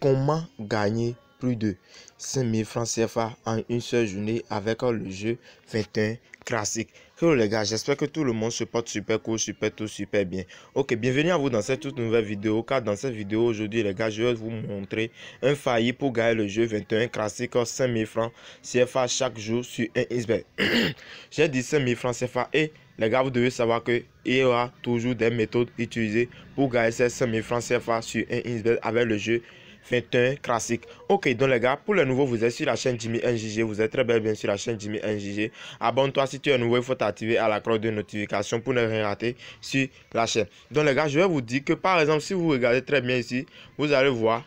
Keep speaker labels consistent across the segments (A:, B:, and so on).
A: comment gagner plus de 5000 francs CFA en une seule journée avec le jeu 21 classique. Hello les gars, j'espère que tout le monde se porte super cool, super tout, super bien. Ok, bienvenue à vous dans cette toute nouvelle vidéo. Car dans cette vidéo aujourd'hui les gars, je vais vous montrer un failli pour gagner le jeu 21 classique 5000 francs CFA chaque jour sur un iceberg. J'ai dit 5000 francs CFA et les gars, vous devez savoir qu'il y aura toujours des méthodes utilisées pour gagner ces 000 francs CFA sur un Innsbet avec le jeu 21 classique. Ok, donc les gars, pour les nouveaux, vous êtes sur la chaîne Jimmy NJG. Vous êtes très bien, bien sur la chaîne Jimmy NJG. Abonne-toi si tu es nouveau, il faut t'activer à la cloche de notification pour ne rien rater sur la chaîne. Donc les gars, je vais vous dire que par exemple, si vous regardez très bien ici, vous allez voir.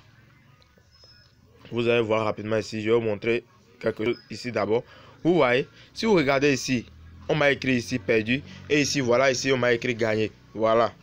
A: Vous allez voir rapidement ici. Je vais vous montrer quelque chose ici d'abord. Vous voyez, si vous regardez ici, on m'a écrit ici perdu. Et ici, voilà, ici, on m'a écrit gagné. Voilà.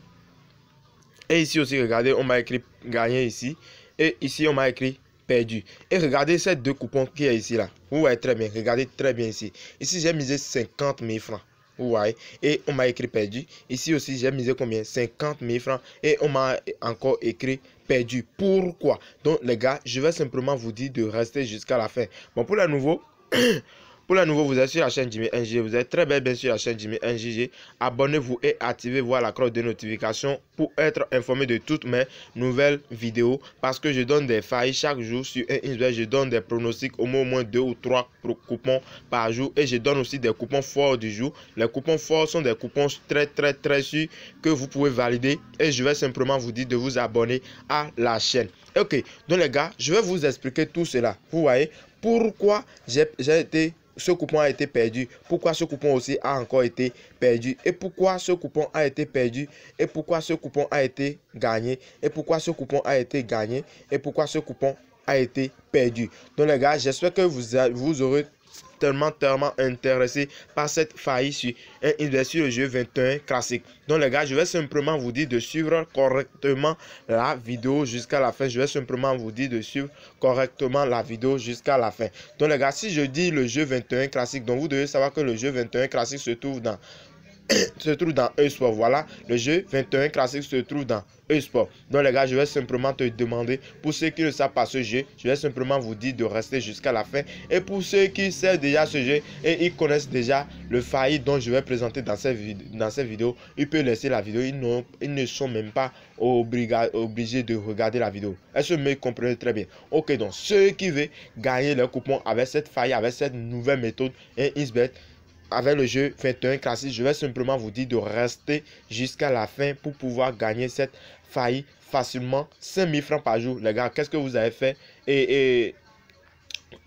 A: Et ici aussi, regardez, on m'a écrit gagné ici. Et ici, on m'a écrit perdu. Et regardez ces deux coupons qui est ici là. Vous voyez très bien, regardez très bien ici. Ici, j'ai misé 50 000 francs. Vous voyez. Et on m'a écrit perdu. Ici aussi, j'ai misé combien 50 000 francs. Et on m'a encore écrit perdu. Pourquoi Donc, les gars, je vais simplement vous dire de rester jusqu'à la fin. Bon, pour la nouveaux... Pour vous êtes sur la chaîne Jimmy NG. Vous êtes très bien, bien sur la chaîne Jimmy NGG. Abonnez-vous et activez voir la cloche de notification pour être informé de toutes mes nouvelles vidéos. Parce que je donne des failles chaque jour sur un Je donne des pronostics au moins deux ou trois coupons par jour. Et je donne aussi des coupons forts du jour. Les coupons forts sont des coupons très, très, très sûrs que vous pouvez valider. Et je vais simplement vous dire de vous abonner à la chaîne. Ok, donc les gars, je vais vous expliquer tout cela. Vous voyez pourquoi j'ai été ce coupon a été perdu, pourquoi ce coupon aussi a encore été perdu, et pourquoi ce coupon a été perdu, et pourquoi ce coupon a été gagné, et pourquoi ce coupon a été gagné, et pourquoi ce coupon a été perdu. Donc les gars, j'espère que vous, vous aurez tellement, tellement intéressé par cette faillite sur, un, sur le jeu 21 classique. Donc les gars, je vais simplement vous dire de suivre correctement la vidéo jusqu'à la fin. Je vais simplement vous dire de suivre correctement la vidéo jusqu'à la fin. Donc les gars, si je dis le jeu 21 classique, donc vous devez savoir que le jeu 21 classique se trouve dans se trouve dans e-sport Voilà, le jeu 21 classique se trouve dans e-sport Donc les gars, je vais simplement te demander, pour ceux qui ne savent pas ce jeu, je vais simplement vous dire de rester jusqu'à la fin. Et pour ceux qui savent déjà ce jeu et ils connaissent déjà le failli dont je vais présenter dans cette, dans cette vidéo, ils peuvent laisser la vidéo. Ils, ils ne sont même pas obligés de regarder la vidéo. Est-ce que vous comprenez très bien Ok, donc ceux qui veulent gagner leur coupon avec cette faille, avec cette nouvelle méthode et ils avec le jeu 21 classique, je vais simplement vous dire de rester jusqu'à la fin pour pouvoir gagner cette faillite facilement 5000 francs par jour. Les gars, qu'est-ce que vous avez fait et,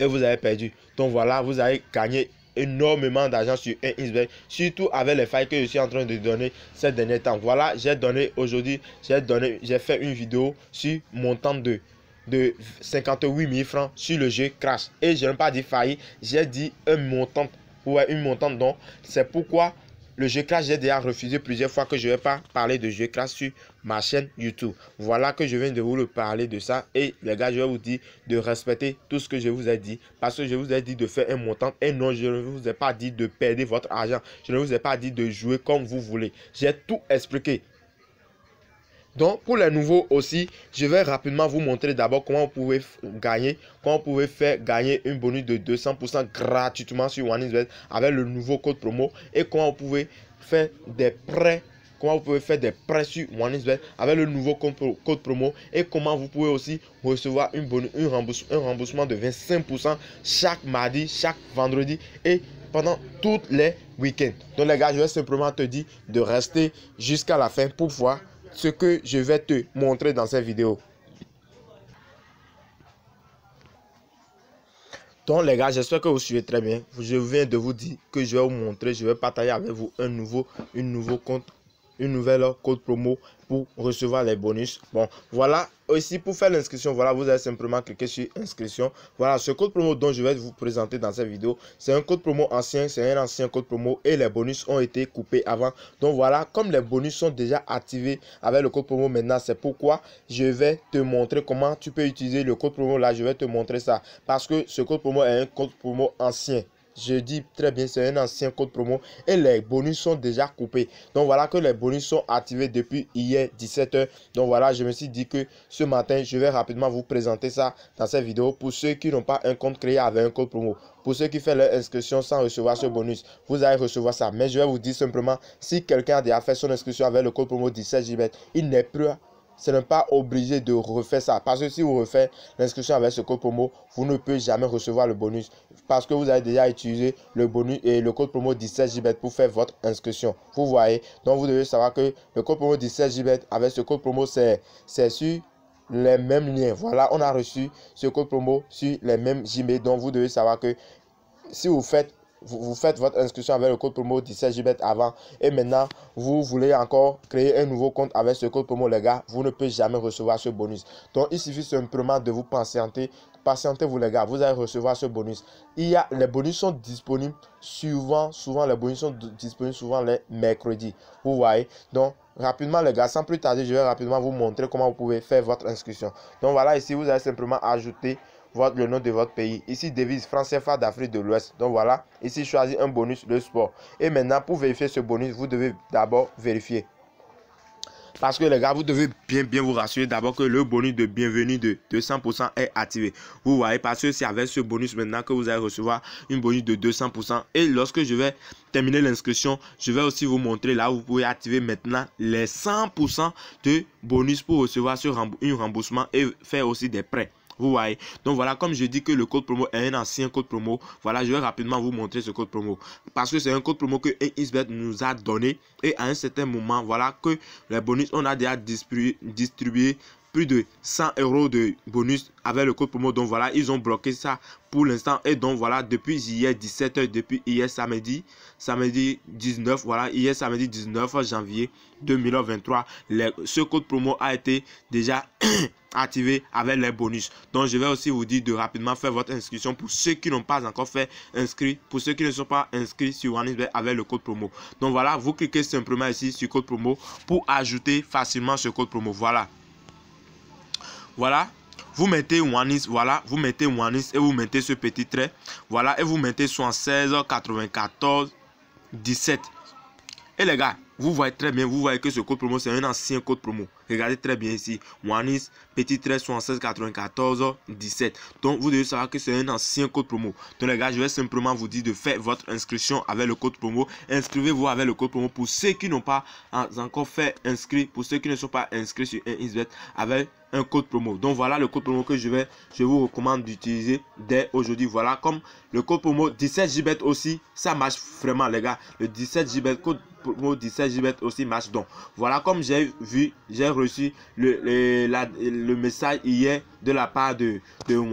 A: et, vous avez perdu. Donc voilà, vous avez gagné énormément d'argent sur un iceberg, surtout avec les failles que je suis en train de donner ces derniers temps. Voilà, j'ai donné aujourd'hui, j'ai donné, j'ai fait une vidéo sur mon temps de de 58 000 francs sur le jeu Crash. Et je n'ai pas dit faillite j'ai dit un montant ou une montante. Donc, c'est pourquoi le jeu classe, j'ai déjà refusé plusieurs fois que je ne vais pas parler de jeu crash sur ma chaîne YouTube. Voilà que je viens de vous le parler de ça. Et les gars, je vais vous dire de respecter tout ce que je vous ai dit. Parce que je vous ai dit de faire un montant. Et non, je ne vous ai pas dit de perdre votre argent. Je ne vous ai pas dit de jouer comme vous voulez. J'ai tout expliqué. Donc, pour les nouveaux aussi, je vais rapidement vous montrer d'abord comment vous pouvez gagner, comment vous pouvez faire gagner une bonus de 200% gratuitement sur OneInvest avec le nouveau code promo et comment vous pouvez faire des prêts comment vous pouvez faire des prêts sur OneInvest avec le nouveau code promo et comment vous pouvez aussi recevoir une un remboursement de 25% chaque mardi, chaque vendredi et pendant tous les week-ends. Donc les gars, je vais simplement te dire de rester jusqu'à la fin pour voir ce que je vais te montrer dans cette vidéo. Donc les gars, j'espère que vous suivez très bien. Je viens de vous dire que je vais vous montrer, je vais partager avec vous un nouveau, un nouveau compte une nouvelle code promo pour recevoir les bonus. Bon, voilà. Aussi, pour faire l'inscription, voilà, vous allez simplement cliquer sur inscription. Voilà, ce code promo dont je vais vous présenter dans cette vidéo, c'est un code promo ancien, c'est un ancien code promo et les bonus ont été coupés avant. Donc voilà, comme les bonus sont déjà activés avec le code promo maintenant, c'est pourquoi je vais te montrer comment tu peux utiliser le code promo là. Je vais te montrer ça parce que ce code promo est un code promo ancien. Je dis très bien, c'est un ancien code promo et les bonus sont déjà coupés. Donc voilà que les bonus sont activés depuis hier 17h. Donc voilà, je me suis dit que ce matin, je vais rapidement vous présenter ça dans cette vidéo pour ceux qui n'ont pas un compte créé avec un code promo. Pour ceux qui font leur inscription sans recevoir ce bonus, vous allez recevoir ça. Mais je vais vous dire simplement, si quelqu'un a déjà fait son inscription avec le code promo 17 gb il n'est plus ce n'est pas obligé de refaire ça. Parce que si vous refaites l'inscription avec ce code promo, vous ne pouvez jamais recevoir le bonus. Parce que vous avez déjà utilisé le bonus et le code promo 17 gb pour faire votre inscription. Vous voyez. Donc vous devez savoir que le code promo 17 gb avec ce code promo, c'est sur les mêmes liens. Voilà, on a reçu ce code promo sur les mêmes Gmail. Donc vous devez savoir que si vous faites vous, faites votre inscription avec le code promo 17 gb avant et maintenant vous voulez encore créer un nouveau compte avec ce code promo, les gars, vous ne pouvez jamais recevoir ce bonus. Donc il suffit simplement de vous patienter. Patientez-vous les gars, vous allez recevoir ce bonus. Il y a, les bonus sont disponibles souvent, souvent, les bonus sont disponibles souvent les mercredis. Vous voyez Donc rapidement les gars, sans plus tarder, je vais rapidement vous montrer comment vous pouvez faire votre inscription. Donc voilà, ici vous allez simplement ajouter le nom de votre pays. Ici, devise France CFA d'Afrique de l'Ouest. Donc voilà, ici, choisis un bonus, le sport. Et maintenant, pour vérifier ce bonus, vous devez d'abord vérifier. Parce que les gars, vous devez bien, bien vous rassurer d'abord que le bonus de bienvenue de 200% est activé. Vous voyez, parce que c'est avec ce bonus maintenant que vous allez recevoir une bonus de 200%. Et lorsque je vais terminer l'inscription, je vais aussi vous montrer là où vous pouvez activer maintenant les 100% de bonus pour recevoir ce remboursement et faire aussi des prêts. Vous Donc voilà, comme je dis que le code promo est un ancien code promo, voilà, je vais rapidement vous montrer ce code promo. Parce que c'est un code promo que Isbet nous a donné. Et à un certain moment, voilà que les bonus, on a déjà distribué, plus de 100 euros de bonus avec le code promo. Donc voilà, ils ont bloqué ça pour l'instant. Et donc voilà, depuis hier 17h, depuis hier samedi, samedi 19, voilà, hier samedi 19 janvier 2023, ce code promo a été déjà activé avec les bonus. Donc, je vais aussi vous dire de rapidement faire votre inscription pour ceux qui n'ont pas encore fait inscrit, pour ceux qui ne sont pas inscrits sur Wanisbet avec le code promo. Donc voilà, vous cliquez simplement ici sur code promo pour ajouter facilement ce code promo. Voilà. Voilà, vous mettez Wanis, voilà, vous mettez Wanis et vous mettez ce petit trait, voilà, et vous mettez 76, 94, 17. Et les gars, vous voyez très bien, vous voyez que ce code promo, c'est un ancien code promo. Regardez très bien ici. Wanis, petit 13 94 17. Donc, vous devez savoir que c'est un ancien code promo. Donc, les gars, je vais simplement vous dire de faire votre inscription avec le code promo. Inscrivez-vous avec le code promo pour ceux qui n'ont pas encore fait inscrit, pour ceux qui ne sont pas inscrits sur un Isbet avec un code promo. Donc, voilà le code promo que je vais, je vous recommande d'utiliser dès aujourd'hui. Voilà, comme le code promo 17 JBET aussi, ça marche vraiment, les gars. Le 17 JBET, code promo 17 JBET aussi marche. Donc, voilà, comme j'ai vu, j'ai reçu le, le, la, le message hier de la part de, de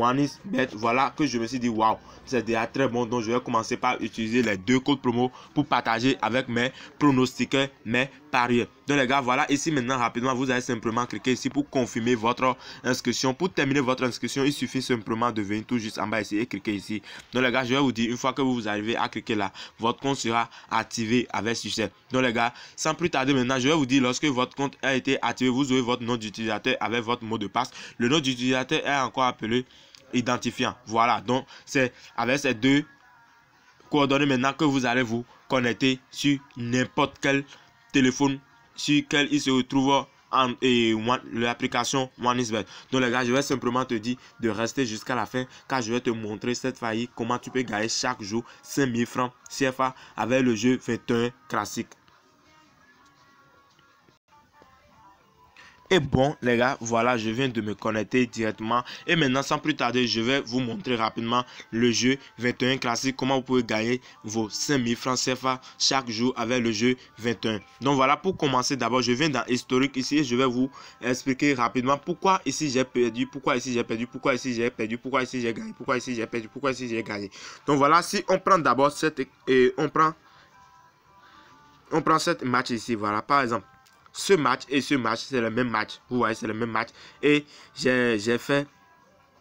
A: Bet. Voilà que je me suis dit, waouh, c'est déjà très bon. Donc, je vais commencer par utiliser les deux codes promo pour partager avec mes pronostiqueurs, mes parieurs. Donc, les gars, voilà. Ici, maintenant, rapidement, vous allez simplement cliquer ici pour confirmer votre inscription. Pour terminer votre inscription, il suffit simplement de venir tout juste en bas ici et cliquer ici. Donc, les gars, je vais vous dire, une fois que vous arrivez à cliquer là, votre compte sera activé avec succès. Donc, les gars, sans plus tarder maintenant, je vais vous dire, lorsque votre compte a été activé, vous aurez votre nom d'utilisateur avec votre mot de passe. Le nom d'utilisateur est encore appelé identifiant. Voilà, donc c'est avec ces deux coordonnées maintenant que vous allez vous connecter sur n'importe quel téléphone sur lequel il se retrouve en, et l'application bad Donc les gars, je vais simplement te dire de rester jusqu'à la fin car je vais te montrer cette faillite, comment tu peux gagner chaque jour 5000 francs CFA avec le jeu 21 classique. Et bon les gars, voilà, je viens de me connecter directement. Et maintenant, sans plus tarder, je vais vous montrer rapidement le jeu 21 classique. Comment vous pouvez gagner vos 5000 francs CFA chaque jour avec le jeu 21. Donc voilà, pour commencer d'abord, je viens dans historique ici je vais vous expliquer rapidement pourquoi ici j'ai perdu, pourquoi ici j'ai perdu, pourquoi ici j'ai perdu, pourquoi ici j'ai gagné, pourquoi ici j'ai perdu, pourquoi ici j'ai gagné. Donc voilà, si on prend d'abord cette et on prend on prend cette match ici, voilà, par exemple ce match et ce match, c'est le même match. Vous voyez, c'est le même match. Et j'ai fait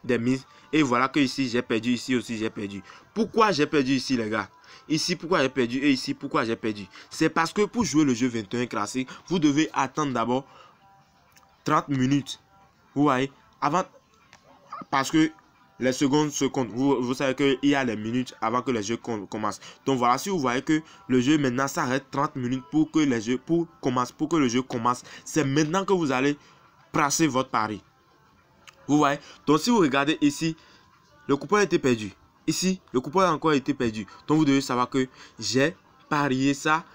A: des mises. Et voilà que ici, j'ai perdu. Ici aussi, j'ai perdu. Pourquoi j'ai perdu ici, les gars Ici, pourquoi j'ai perdu Et ici, pourquoi j'ai perdu C'est parce que pour jouer le jeu 21 classique, vous devez attendre d'abord 30 minutes. Vous voyez Avant... Parce que les secondes se comptent. Vous, savez qu'il y a les minutes avant que les jeux commencent. Donc voilà, si vous voyez que le jeu maintenant s'arrête 30 minutes pour que les jeux pour commence, pour que le jeu commence, c'est maintenant que vous allez placer votre pari. Vous voyez Donc si vous regardez ici, le coupon a été perdu. Ici, le coupon a encore été perdu. Donc vous devez savoir que j'ai parié ça.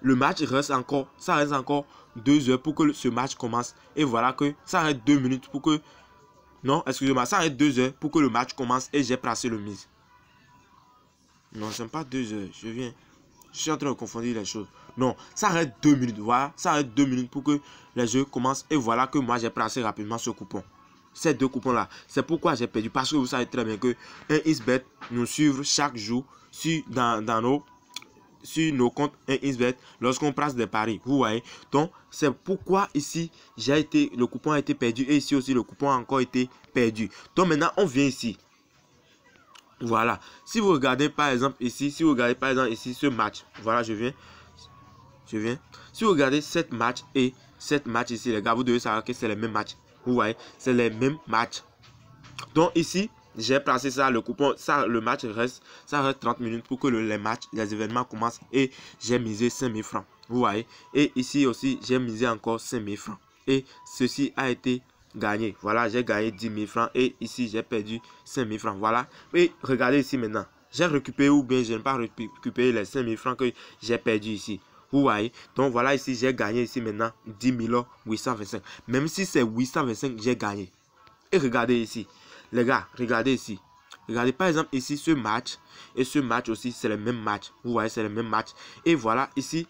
A: Le match reste encore, ça reste encore deux heures pour que ce match commence. Et voilà que ça reste deux minutes pour que non, excusez-moi, ça être deux heures pour que le match commence et j'ai placé le mise. Non, ce pas deux heures, je viens. Je suis en train de confondre les choses. Non, ça être deux minutes, voilà. Ça être deux minutes pour que les jeux commencent. Et voilà que moi, j'ai placé rapidement ce coupon. Ces deux coupons-là. C'est pourquoi j'ai perdu. Parce que vous savez très bien que un Isbet nous suivre chaque jour sur, dans, dans nos sur nos comptes et lorsqu'on place des paris. Vous voyez Donc, c'est pourquoi ici, j'ai été, le coupon a été perdu et ici aussi, le coupon a encore été perdu. Donc, maintenant, on vient ici. Voilà. Si vous regardez par exemple ici, si vous regardez par exemple ici ce match, voilà, je viens. Je viens. Si vous regardez cette match et cette match ici, les gars, vous devez savoir que c'est le même match Vous voyez, c'est les mêmes match Donc ici, j'ai placé ça, le coupon, ça, le match reste, ça reste 30 minutes pour que le, les matchs, les événements commencent. Et j'ai misé 5000 francs. Vous voyez Et ici aussi, j'ai misé encore 5000 francs. Et ceci a été gagné. Voilà, j'ai gagné 10 000 francs. Et ici, j'ai perdu 5 000 francs. Voilà. Et regardez ici maintenant. J'ai récupéré ou bien je n'ai pas récupéré les 5 000 francs que j'ai perdu ici. Vous voyez Donc voilà, ici, j'ai gagné ici maintenant 10 825. Même si c'est 825, j'ai gagné. Et regardez ici. Les gars, regardez ici. Regardez par exemple ici ce match et ce match aussi c'est le même match. Vous voyez c'est le même match et voilà ici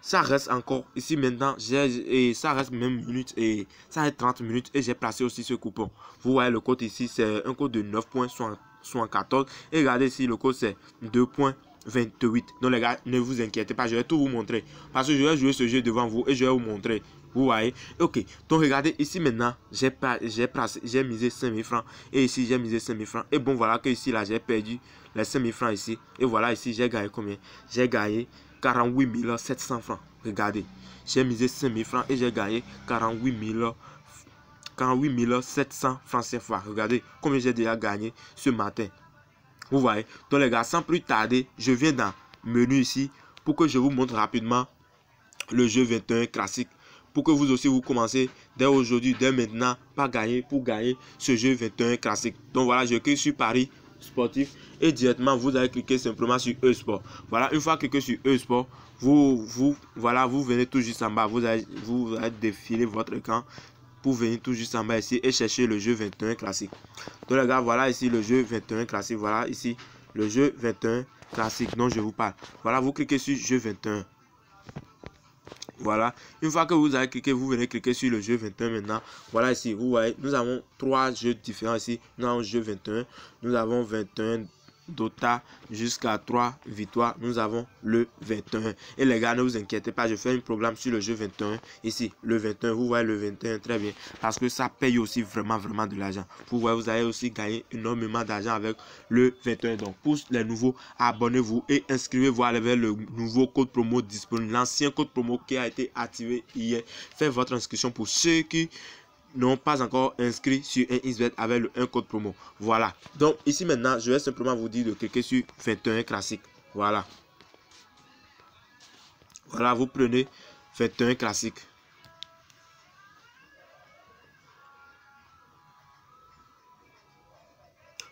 A: ça reste encore ici maintenant et ça reste même minute. et ça reste 30 minutes et j'ai placé aussi ce coupon. Vous voyez le code ici c'est un code de 9.74 et regardez ici le code c'est 2.28. Donc les gars ne vous inquiétez pas je vais tout vous montrer parce que je vais jouer ce jeu devant vous et je vais vous montrer vous voyez Ok. Donc, regardez ici maintenant, j'ai j'ai misé 5000 francs. Et ici, j'ai misé 5000 francs. Et bon, voilà que ici, là, j'ai perdu les 5000 francs ici. Et voilà, ici, j'ai gagné combien J'ai gagné 48 700 francs. Regardez. J'ai misé 5000 francs et j'ai gagné 48 700 francs fois Regardez combien j'ai déjà gagné ce matin. Vous voyez Donc les gars, sans plus tarder, je viens dans menu ici pour que je vous montre rapidement le jeu 21 classique que vous aussi vous commencez dès aujourd'hui, dès maintenant, pas gagner pour gagner ce jeu 21 classique. Donc voilà, je clique sur Paris sportif et directement vous allez cliquer simplement sur e-sport voilà une fois cliqué sur e-sport vous vous voilà vous venez tout juste en bas vous allez vous allez défiler votre camp pour venir tout juste en bas ici et chercher le jeu 21 classique donc les gars voilà ici le jeu 21 classique voilà ici le jeu 21 classique dont je vous parle voilà vous cliquez sur jeu 21 voilà. Une fois que vous avez cliqué, vous venez cliquer sur le jeu 21 maintenant. Voilà ici, vous voyez, nous avons trois jeux différents ici. Nous avons jeu 21, nous avons 21 d'Ota jusqu'à 3 victoires. Nous avons le 21. Et les gars, ne vous inquiétez pas, je fais un programme sur le jeu 21. Ici, le 21, vous voyez le 21, très bien. Parce que ça paye aussi vraiment, vraiment de l'argent. Vous voyez, vous allez aussi gagner énormément d'argent avec le 21. Donc, pour les nouveaux, abonnez-vous et inscrivez-vous avec le nouveau code promo disponible. L'ancien code promo qui a été activé hier. Faites votre inscription pour ceux qui n'ont pas encore inscrit sur un isbet avec le code promo. Voilà. Donc ici maintenant, je vais simplement vous dire de cliquer sur 21 classique. Voilà. Voilà, vous prenez 21 classique.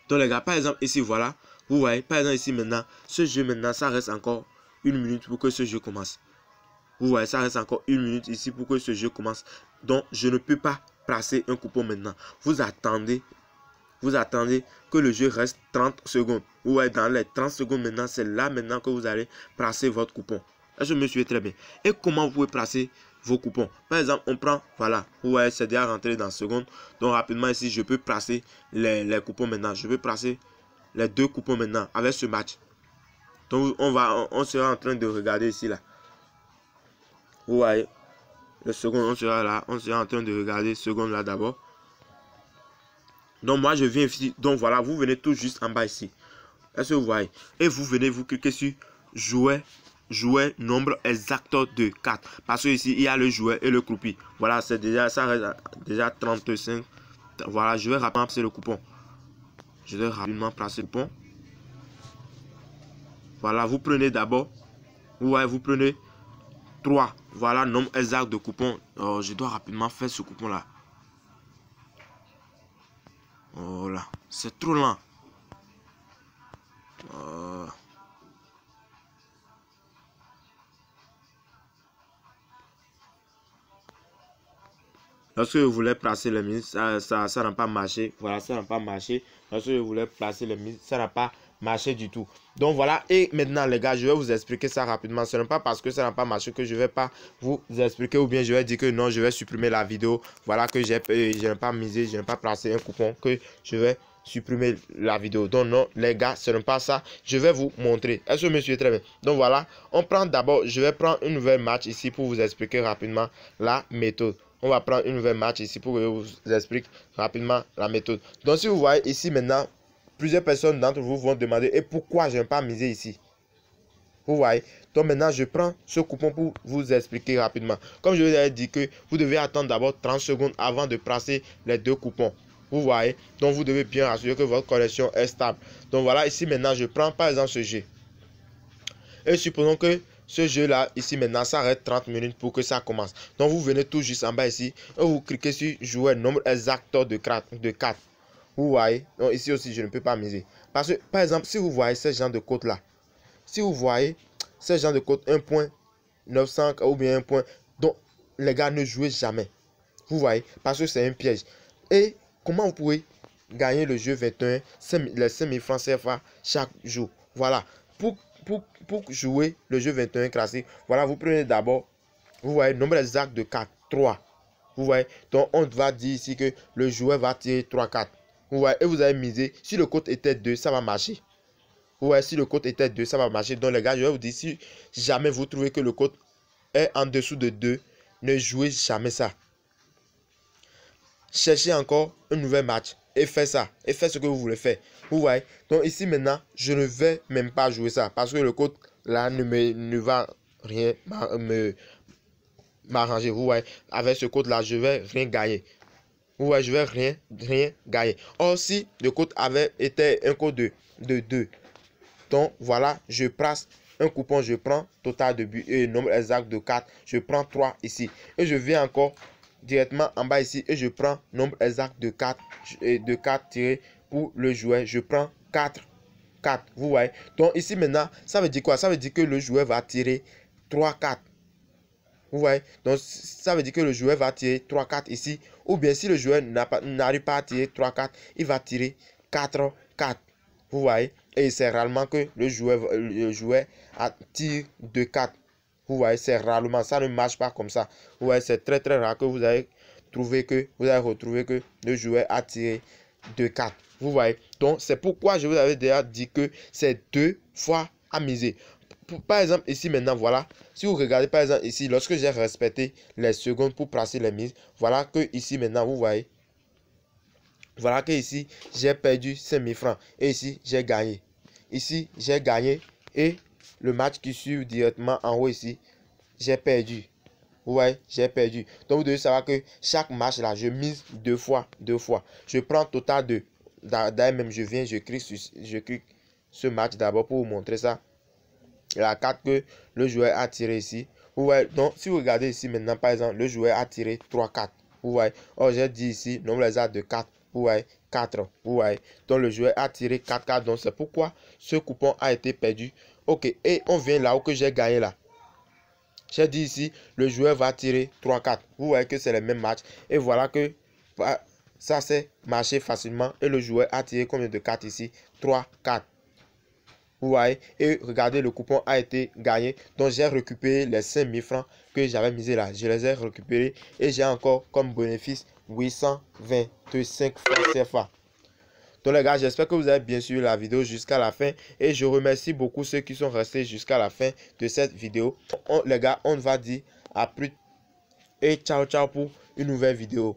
A: Donc les gars, par exemple ici, voilà. Vous voyez, par exemple ici maintenant, ce jeu maintenant, ça reste encore une minute pour que ce jeu commence. Vous voyez, ça reste encore une minute ici pour que ce jeu commence. Donc, je ne peux pas placer un coupon maintenant. Vous attendez vous attendez que le jeu reste 30 secondes. Ouais, dans les 30 secondes maintenant, c'est là maintenant que vous allez placer votre coupon. Je me suis très bien. Et comment vous pouvez placer vos coupons Par exemple, on prend, voilà, ouais, c'est déjà rentré dans seconde Donc rapidement ici, je peux placer les, coupons maintenant. Je peux placer les deux coupons maintenant avec ce match. Donc on va, on, sera en train de regarder ici là. Ouais, le second, on sera là, on sera en train de regarder seconde là d'abord. Donc moi je viens ici, donc voilà, vous venez tout juste en bas ici. Est-ce que vous voyez Et vous venez, vous cliquez sur jouer, jouer nombre exact de 4. Parce que ici, il y a le jouet et le croupi. Voilà, c'est déjà, ça déjà 35. Voilà, je vais rapidement le coupon. Je vais rapidement placer le pont Voilà, vous prenez d'abord. Vous vous prenez voilà, nom exact de coupon oh, je dois rapidement faire ce coupon-là. Oh c'est trop lent. Euh. Lorsque vous voulez placer le mise, ça n'a ça, n'a pas marché. Voilà, ça n'a pas marché. Lorsque vous voulez placer le mise, ça n'a pas marché du tout. Donc voilà, et maintenant les gars, je vais vous expliquer ça rapidement. Ce n'est pas parce que ça n'a pas marché que je vais pas vous expliquer ou bien je vais dire que non, je vais supprimer la vidéo. Voilà que j'ai euh, je pas misé, je n'ai pas placé un coupon que je vais supprimer la vidéo. Donc non, les gars, ce n'est pas ça. Je vais vous montrer. Est-ce que monsieur très bien Donc voilà, on prend d'abord, je vais prendre une nouvelle match ici pour vous expliquer rapidement la méthode. On va prendre une nouvelle match ici pour vous explique rapidement la méthode. Donc si vous voyez ici maintenant, Plusieurs personnes d'entre vous vont demander et pourquoi je n'ai pas misé ici Vous voyez Donc maintenant, je prends ce coupon pour vous expliquer rapidement. Comme je vous ai dit que vous devez attendre d'abord 30 secondes avant de placer les deux coupons. Vous voyez Donc vous devez bien assurer que votre collection est stable. Donc voilà, ici maintenant, je prends par exemple ce jeu. Et supposons que ce jeu-là, ici maintenant, s'arrête 30 minutes pour que ça commence. Donc vous venez tout juste en bas ici et vous cliquez sur jouer nombre exact de cartes. Vous voyez Donc ici aussi, je ne peux pas miser. Parce que, par exemple, si vous voyez ce genre de côte-là, si vous voyez ce genre de côte 900 ou bien 1 point, donc les gars, ne jouez jamais. Vous voyez Parce que c'est un piège. Et comment vous pouvez gagner le jeu 21, les 5000 francs CFA chaque jour Voilà. Pour, pour, pour, jouer le jeu 21 classique, voilà, vous prenez d'abord, vous voyez, nombre exact de 4, 3. Vous voyez Donc, on va dire ici que le joueur va tirer 3 4 et vous avez misé. Si le code était 2, ça va marcher. Ouais, si le code était 2, ça va marcher. Donc, les gars, je vais vous dire, si jamais vous trouvez que le code est en dessous de 2, ne jouez jamais ça. Cherchez encore un nouvel match et faites ça. Et faites ce que vous voulez faire. Vous voyez Donc, ici, maintenant, je ne vais même pas jouer ça parce que le code, là, ne, me, ne va rien m'arranger. Vous Avec ce code-là, je vais rien gagner voyez, je vais rien, rien gagner. Or, si le code avait été un code de, 2, donc voilà, je place un coupon, je prends total de but et nombre exact de 4. Je prends 3 ici. Et je viens encore directement en bas ici et je prends nombre exact de 4 et de 4 tirés pour le joueur. Je prends 4. 4. Vous voyez. Donc ici maintenant, ça veut dire quoi Ça veut dire que le joueur va tirer 3, 4. Vous voyez. Donc ça veut dire que le joueur va tirer 3, 4 ici ou bien si le joueur n'arrive pas à tirer 3-4, il va tirer 4-4. Vous voyez Et c'est rarement que le joueur, le joueur tire 2-4. Vous voyez, c'est rarement. Ça ne marche pas comme ça. Vous voyez, c'est très très rare que vous avez trouvé que, vous avez retrouvé que le joueur a tiré 2-4. Vous voyez Donc c'est pourquoi je vous avais déjà dit que c'est deux fois amusé, miser par exemple, ici maintenant, voilà, si vous regardez par exemple ici, lorsque j'ai respecté les secondes pour placer les mises, voilà que ici maintenant, vous voyez, voilà que ici, j'ai perdu 5000 francs et ici, j'ai gagné. Ici, j'ai gagné et le match qui suit directement en haut ici, j'ai perdu. voyez j'ai perdu. Donc, vous devez savoir que chaque match là, je mise deux fois, deux fois. Je prends total de. D'ailleurs, même je viens, je clique, sur, je clique ce match d'abord pour vous montrer ça la carte que le joueur a tiré ici. Vous voyez, donc si vous regardez ici maintenant, par exemple, le joueur a tiré 3 4 Vous voyez, oh, j'ai dit ici, nombre a de 4. Vous voyez, 4. Vous voyez, donc le joueur a tiré 4 4 Donc c'est pourquoi ce coupon a été perdu. Ok, et on vient là où que j'ai gagné là. J'ai dit ici, le joueur va tirer 3-4. Vous voyez que c'est le même match. Et voilà que ah, ça s'est marché facilement. Et le joueur a tiré combien de cartes ici 3-4. Et regardez, le coupon a été gagné. Donc, j'ai récupéré les 5000 francs que j'avais misé là. Je les ai récupérés et j'ai encore comme bénéfice 825 francs CFA. Donc les gars, j'espère que vous avez bien suivi la vidéo jusqu'à la fin. Et je remercie beaucoup ceux qui sont restés jusqu'à la fin de cette vidéo. On, les gars, on va dire à plus. Et ciao, ciao pour une nouvelle vidéo.